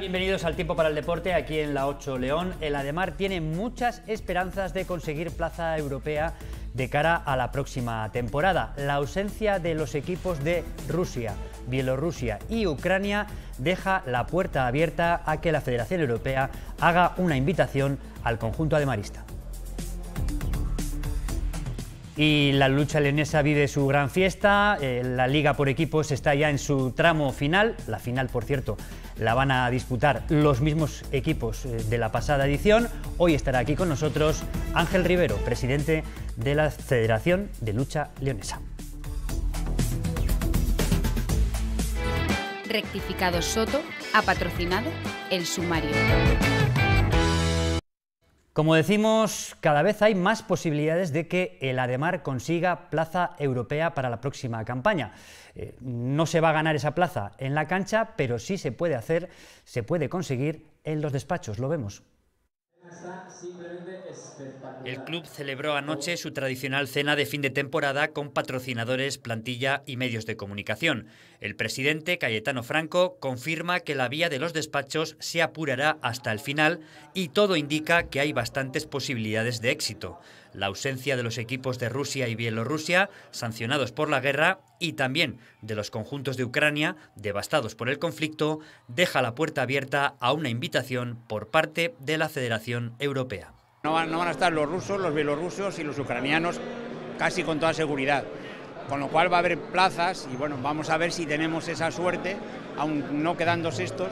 Bienvenidos al Tiempo para el Deporte aquí en La 8 León. El Ademar tiene muchas esperanzas de conseguir plaza europea de cara a la próxima temporada. La ausencia de los equipos de Rusia, Bielorrusia y Ucrania deja la puerta abierta a que la Federación Europea haga una invitación al conjunto ademarista. Y la lucha leonesa vive su gran fiesta, eh, la liga por equipos está ya en su tramo final, la final por cierto la van a disputar los mismos equipos eh, de la pasada edición. Hoy estará aquí con nosotros Ángel Rivero, presidente de la Federación de Lucha Leonesa. Rectificado Soto ha patrocinado el sumario. Como decimos, cada vez hay más posibilidades de que el Ademar consiga plaza europea para la próxima campaña. Eh, no se va a ganar esa plaza en la cancha, pero sí se puede hacer, se puede conseguir en los despachos, lo vemos. El club celebró anoche su tradicional cena de fin de temporada con patrocinadores, plantilla y medios de comunicación. El presidente, Cayetano Franco, confirma que la vía de los despachos se apurará hasta el final y todo indica que hay bastantes posibilidades de éxito la ausencia de los equipos de Rusia y Bielorrusia, sancionados por la guerra, y también de los conjuntos de Ucrania, devastados por el conflicto, deja la puerta abierta a una invitación por parte de la Federación Europea. No van, a estar los rusos, los bielorrusos y los ucranianos casi con toda seguridad con lo cual va a haber plazas y bueno, vamos a ver si tenemos esa suerte, aún no quedando estos...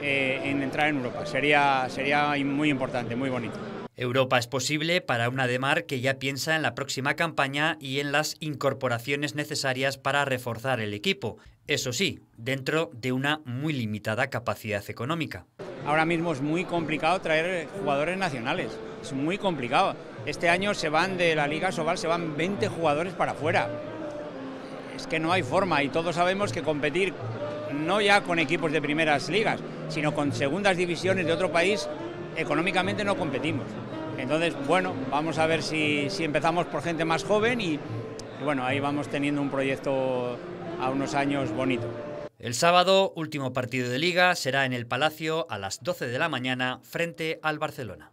Eh, en entrar en Europa. Sería, sería muy importante, muy bonito. Europa es posible para una Demar que ya piensa en la próxima campaña y en las incorporaciones necesarias para reforzar el equipo. Eso sí, dentro de una muy limitada capacidad económica. Ahora mismo es muy complicado traer jugadores nacionales, es muy complicado. Este año se van de la Liga Sobal, se van 20 jugadores para afuera. Es que no hay forma y todos sabemos que competir no ya con equipos de primeras ligas, sino con segundas divisiones de otro país, económicamente no competimos. Entonces, bueno, vamos a ver si, empezamos por gente más joven y, bueno, ahí vamos teniendo un proyecto a unos años bonito. El sábado, último partido de liga, será en el Palacio a las 12 de la mañana frente al Barcelona.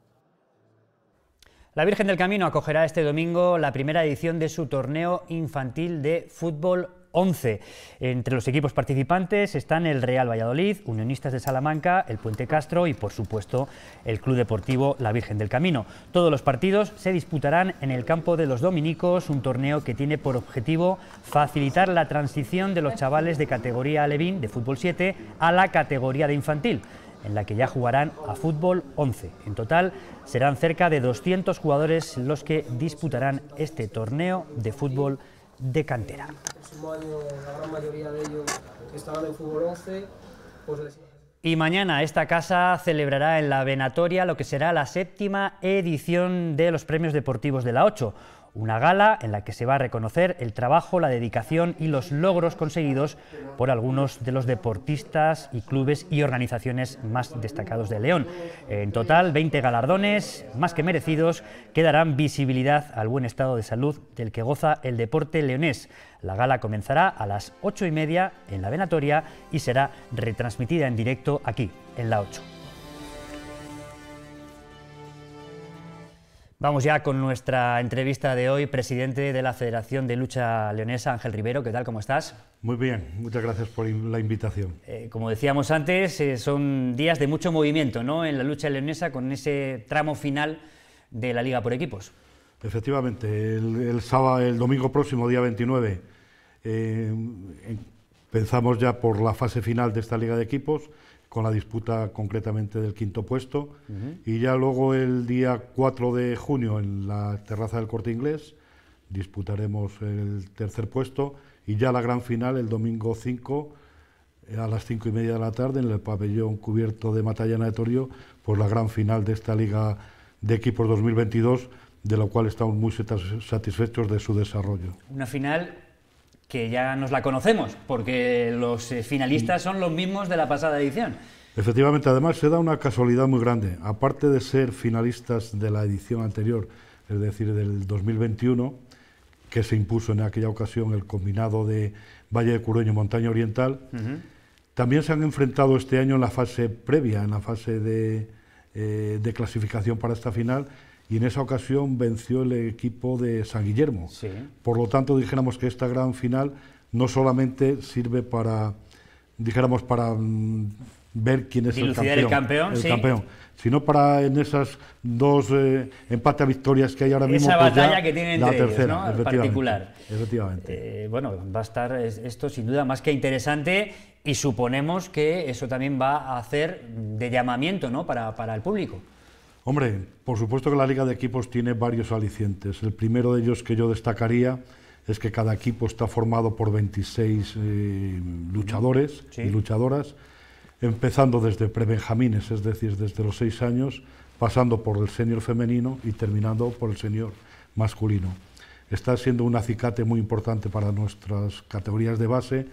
La Virgen del Camino acogerá este domingo la primera edición de su torneo infantil de fútbol 11. Entre los equipos participantes están el Real Valladolid, Unionistas de Salamanca, el Puente Castro y, por supuesto, el Club Deportivo La Virgen del Camino. Todos los partidos se disputarán en el campo de los Dominicos, un torneo que tiene por objetivo facilitar la transición de los chavales de categoría Alevín de fútbol 7 a la categoría de infantil en la que ya jugarán a fútbol 11. En total serán cerca de 200 jugadores los que disputarán este torneo de fútbol de cantera. Y mañana esta casa celebrará en la Venatoria lo que será la séptima edición de los premios deportivos de la 8 una gala en la que se va a reconocer el trabajo, la dedicación y los logros conseguidos por algunos de los deportistas y clubes y organizaciones más destacados de León. En total, 20 galardones, más que merecidos, que darán visibilidad al buen estado de salud del que goza el deporte leonés. La gala comenzará a las 8 y media en la venatoria y será retransmitida en directo aquí, en la 8. Vamos ya con nuestra entrevista de hoy, presidente de la Federación de Lucha Leonesa, Ángel Rivero. ¿Qué tal? ¿Cómo estás? Muy bien, muchas gracias por la invitación. Eh, como decíamos antes, eh, son días de mucho movimiento ¿no? en la lucha leonesa con ese tramo final de la Liga por Equipos. Efectivamente, el, sábado, el domingo próximo, día 29, eh, pensamos ya por la fase final de esta Liga de Equipos con la disputa concretamente del quinto puesto. Y ya luego el día 4 de junio en la terraza del Corte Inglés disputaremos el tercer puesto y ya la gran final el domingo 5 eh, a las 5 y media de la tarde en el pabellón cubierto de Matallana de Torio, pues la gran final de esta Liga de Equipos 2022, de la cual estamos muy satisfechos de su desarrollo. Una final que ya nos la conocemos, porque los eh, finalistas son los mismos de la pasada edición. Efectivamente, además se da una casualidad muy grande. Aparte de ser finalistas de la edición anterior, es decir, del 2021, que se impuso en aquella ocasión el combinado de Valle de Cureño Montaña Oriental, también se han enfrentado este año en la fase previa, en la fase de eh, clasificación para esta final, y en esa ocasión venció el equipo de San Guillermo. Por lo tanto, dijéramos que esta gran final no solamente sirve para, para mm, ver quién es el campeón, campeón, sino para en esas dos eh, empates a victorias que hay ahora mismo. Esa pues batalla que la tercera, particular. Efectivamente. Eh, bueno, va a estar esto sin duda más que interesante y suponemos que eso también va a hacer de llamamiento ¿no? para el público. Hombre, por supuesto que la liga de equipos tiene varios alicientes. El primero de ellos que yo destacaría es que cada equipo está formado por 26 eh, luchadores y luchadoras, empezando desde prebenjamines, es decir, desde los 6 años, pasando por el senior femenino y terminando por el senior masculino. Está siendo un acicate muy importante para nuestras categorías de base,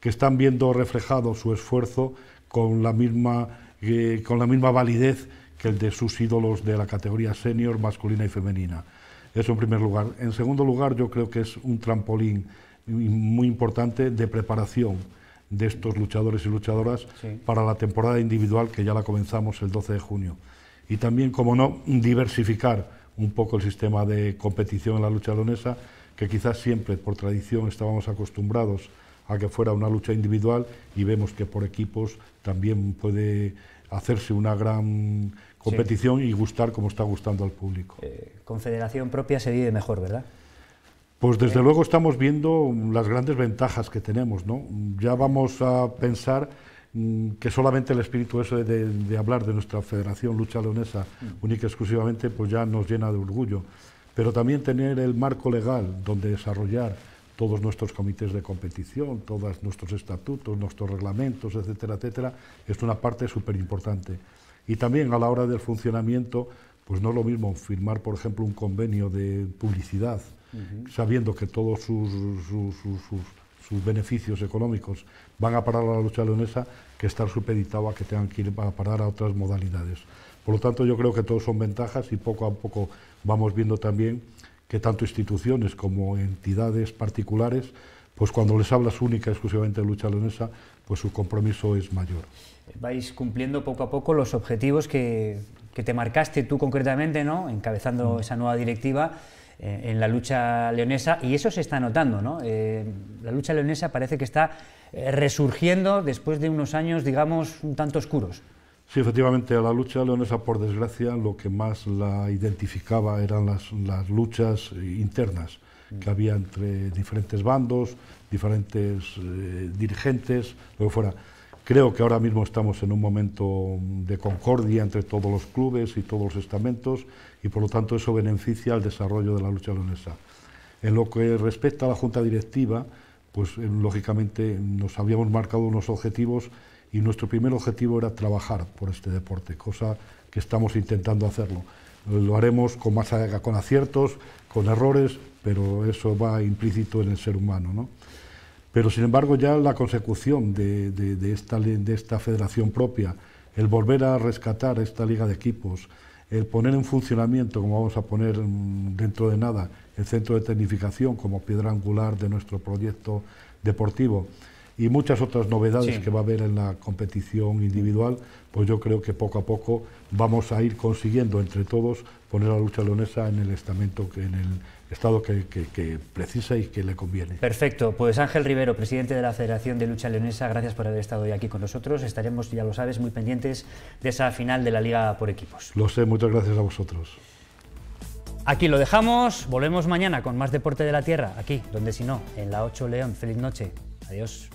que están viendo reflejado su esfuerzo con la misma, eh, con la misma validez que el de sus ídolos de la categoría senior masculina y femenina. Eso en primer lugar. En segundo lugar, yo creo que es un trampolín muy importante de preparación de estos luchadores y luchadoras para la temporada individual que ya la comenzamos el 12 de junio. Y también, como no, diversificar un poco el sistema de competición en la lucha leonesa, que quizás siempre por tradición estábamos acostumbrados a que fuera una lucha individual y vemos que por equipos también puede hacerse una gran competición y gustar como está gustando al público. Eh, confederación propia se vive mejor, ¿verdad? Pues desde luego estamos viendo mm, las grandes ventajas que tenemos, ¿no? Mm, ya vamos a pensar mm, que solamente el espíritu de, hablar de nuestra Federación Lucha Leonesa única y exclusivamente, pues ya nos llena de orgullo. Pero también tener el marco legal donde desarrollar todos nuestros comités de competición, todos nuestros estatutos, nuestros reglamentos, etcétera, etcétera, es una parte súper importante. Y también a la hora del funcionamiento, pues no es lo mismo firmar, por ejemplo, un convenio de publicidad, sabiendo que todos sus, sus, sus, beneficios económicos van a parar a la lucha leonesa, que estar supeditado a que tengan que ir a parar a otras modalidades. Por lo tanto, yo creo que todos son ventajas y poco a poco vamos viendo también que tanto instituciones como entidades particulares pues cuando les hablas única exclusivamente de lucha leonesa, pues su compromiso es mayor. Vais cumpliendo poco a poco los objetivos que, te marcaste tú concretamente, ¿no? encabezando mm. esa nueva directiva eh, en la lucha leonesa, y eso se está notando. Eh, la lucha leonesa parece que está eh, resurgiendo después de unos años, digamos, un tanto oscuros. Sí, efectivamente, a la lucha leonesa, por desgracia, lo que más la identificaba eran las luchas internas que había entre diferentes bandos, diferentes eh, dirigentes, lo que fuera. Creo que ahora mismo estamos en un momento de concordia entre todos los clubes y todos los estamentos y por lo tanto eso beneficia al desarrollo de la lucha leonesa. En lo que respecta a la Junta Directiva, pues eh, lógicamente nos habíamos marcado unos objetivos y nuestro primer objetivo era trabajar por este deporte, cosa que estamos intentando hacerlo. Lo haremos con, aciertos, con errores, pero eso va implícito en el ser humano. Pero sin embargo ya la consecución de, esta, de esta federación propia, el volver a rescatar esta liga de equipos, el poner en funcionamiento, como vamos a poner mm, dentro de nada, el centro de tecnificación como piedra angular de nuestro proyecto deportivo, y muchas otras novedades que va a haber en la competición individual, pues yo creo que poco a poco vamos a ir consiguiendo entre todos poner a la lucha leonesa en el estamento que en el estado que, que, precisa y que le conviene. Perfecto. Pues Ángel Rivero, presidente de la Federación de Lucha Leonesa, gracias por haber estado hoy aquí con nosotros. Estaremos, ya lo sabes, muy pendientes de esa final de la Liga por equipos. Lo sé, muchas gracias a vosotros. Aquí lo dejamos, volvemos mañana con más Deporte de la Tierra, aquí, donde si no, en la 8 León. Feliz noche. Adiós.